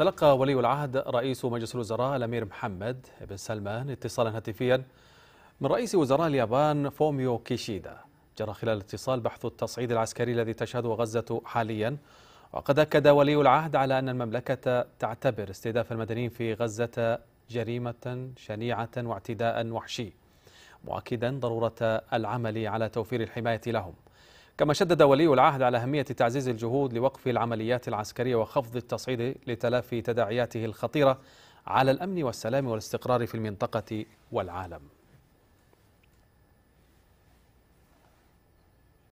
تلقى ولي العهد رئيس مجلس الوزراء الأمير محمد بن سلمان اتصالا هاتفيا من رئيس وزراء اليابان فوميو كيشيدا جرى خلال الاتصال بحث التصعيد العسكري الذي تشهده غزة حاليا وقد أكد ولي العهد على أن المملكة تعتبر استهداف المدنيين في غزة جريمة شنيعة واعتداء وحشي مؤكدا ضرورة العمل على توفير الحماية لهم كما شدد ولي العهد على أهمية تعزيز الجهود لوقف العمليات العسكرية وخفض التصعيد لتلافي تداعياته الخطيرة على الأمن والسلام والاستقرار في المنطقة والعالم